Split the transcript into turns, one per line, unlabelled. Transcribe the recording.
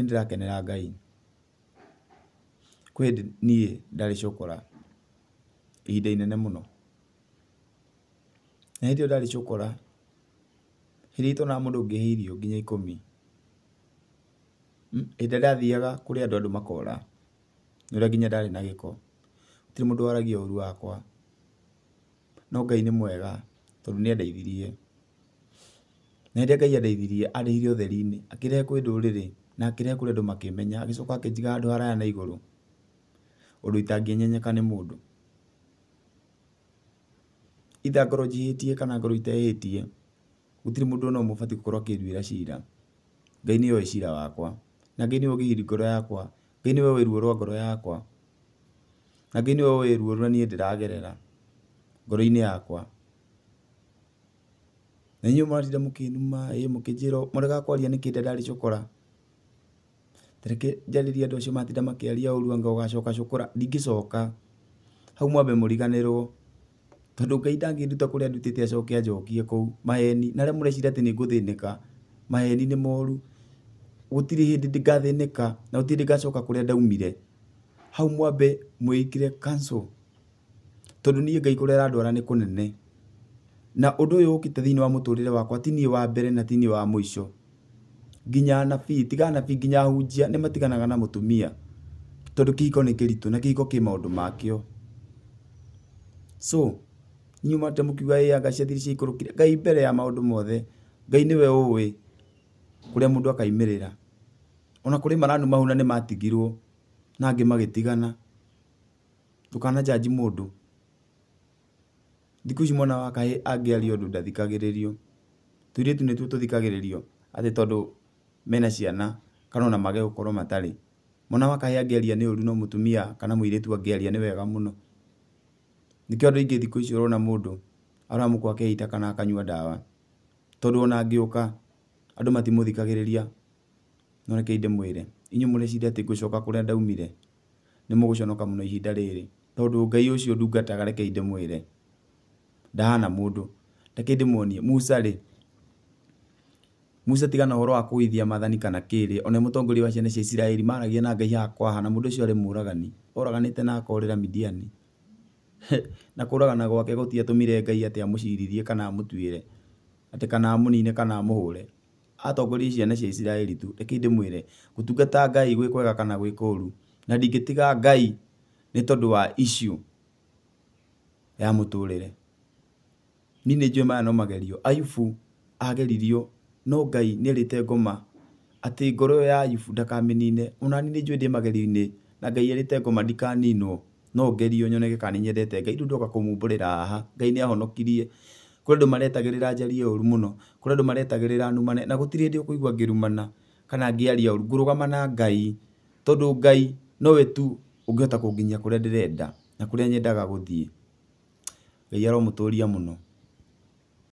nä ndä rakenera ngai kwä niä ndarä cåkora ihinda inene må no na hä ndä yo ndarä cåkora hä ndä itonaga må ndå ngä hä irio nginya ikå hä ndä ndathiaga kå rä andå andå makora nä å rä a nginya ndarä na gä ko må ndå waragia ũru wakwa no ngai nä mwega tondå nä andeithirie na hĩndĩ ĩrĩa ngai andeithirie arĩhire ũtheri-inĩ akĩrehe kwĩ ndũrĩrĩ na kĩrĩa kũrĩ andũ makĩmenya agĩcoka akĩnjiga handũ haraya na igũrũ ũndũ itangĩenyenyeka nĩ mũndũ either ngorwo njihĩtie kana ngorwo itehĩtie gũtirĩ mũndũ ona ũmwe ũbatiĩ gũkorwo akĩnduĩra cira ngai nĩ oĩ cira wakwa na ngai nĩwe ũgihiri ngoro yakwa ngai nĩwe ũĩ ruo rwa ngoro yakwa na ngai nĩwe ũĩ ruo rwa niĩ ndĩragerera ngoro-inĩ yakwa na inyuĩ mwatinda mũkĩnuma ĩĩ mũkĩnjĩra mũregaga kwaria nĩkĩĩ ndarĩ cũkora reke njaririe andå acio matinda makäaria å ruanga å gacoka cåkå ndingäcoka hau mwambe må riganä tondå ngai ndangä nduta kå rä a ndutä te acoke anjokie kå u maheni na arä a må recira atä nä ngå maheni ni moru gå tirä hä ndä ngathä na gå tirä ngacoka kå rä a ndaumire hau mwambe mwä ikire tondå niä ngai kå rä a randwara nä kå na å ndå å yå å wa må tå wakwa tiniä wa mbere na tini wa må nginya nabii tiga nabii nginya hunjia nä matiganaga na må tumia tondå kä hiko nä kä ritå na kä hiko kä maå ndå makäo so nyumate må kiuga aga ciathiri cia ikå rå kire ngai mbere ya maå ndå mothe ngai nä we å ä kå rä a må ndå akaimä rä ra ona kå rä maranu mahu na nä matigirwo na ngä magä tigana tå kana njanji må ndå thikå ici mwana wakahä angä ari å ndå ndathikagä rä rio tå irä tu nä tuo tå thikagä rä rio atä tondå mena ciana kana ona mage gukorwo matari mwana wa kahĩĩ angĩaria ni ũru no mutumia kana muiretu wa angĩaria ni wega muno nikio ndo andũ aingĩ thikũ ici ũrona mũndũ aramũkwo akeita kana akanyua ndawa tondũ ona angĩũka andũ matimũthikagĩrĩria no reke ndĩmwĩre inyuĩ mũreciria atĩ ngũcoka kũrĩa ndaumire nĩmũgũconoka muno ihinda riri todo Ngai ũcio ndungataga rekei ndĩmwĩre ndahana mundu reke muonie Musa ri musa tigana horo wa kuithia mathani kana kiri ona mũtongoria wa ciana cia isiraeli maaragia na ngai akwaha na mũndũ ũcio arĩ mũragani oraganĩte na akorĩra midiani na kũragana gwake gũtiatũmire ngai atĩ amũciririe kana amũtuĩre atĩ kana amũnine kana amũhũre atongoria ciana cia isiraeli tu reke ndĩmwĩre gũtungata ngai gwĩ kwega kana gwĩ kuru na ndingĩtiga ngai nĩ tondũ wa issue ya mũtũrĩre ni nĩ njũĩ maya no magerio ayubu ageririo no ngai nä arä te ngoma atä ngoro ya ayubu ndakamänine onani nä njuä ndä magerio-inä na ngai arä te ngoma ndikaninwo no ngerio nyoneke kana nä nyendete ngai rä u ndoka kå mumbå rä ra haha ngai nä ahonokirie kå rä andå maretagä rä ra njarie å ru må no kå rä andå maretagä rä ra numane na gå tirä hä ndä å kå igua ngä rumana kana ngä aria å ru ngå rå gama na ngai tondå ngai nowe tu å ngä hota kå nginyia kå rä a ndä renda na kå rä a nyendaga gå thiä ngai aromå tå ria må no